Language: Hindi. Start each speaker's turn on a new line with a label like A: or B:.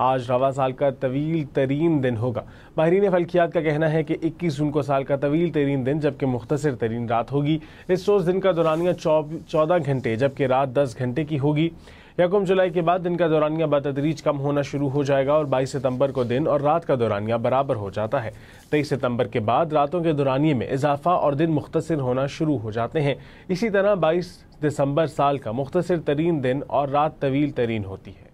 A: आज रवा साल का तवील तरीन दिन होगा माहरीन फल्कियात का कहना है कि 21 जून को साल का तवील तरीन दिन जबकि मुख्तर तरीन रात होगी इस रोज़ दिन का दौरानिया चौदह घंटे जबकि रात दस घंटे की होगी यकम जुलाई के बाद दिन का दौरानिया बतदरीज कम होना शुरू हो जाएगा और बाईस सितम्बर को दिन और रात का दौरानिया बराबर हो जाता है तेईस सितम्बर के बाद रातों के दौरानिए में इजाफा और दिन मुख्तर होना शुरू हो जाते हैं इसी तरह बाईस दिसंबर साल का मुख्तर तरीन दिन और रात तवील तरीन होती है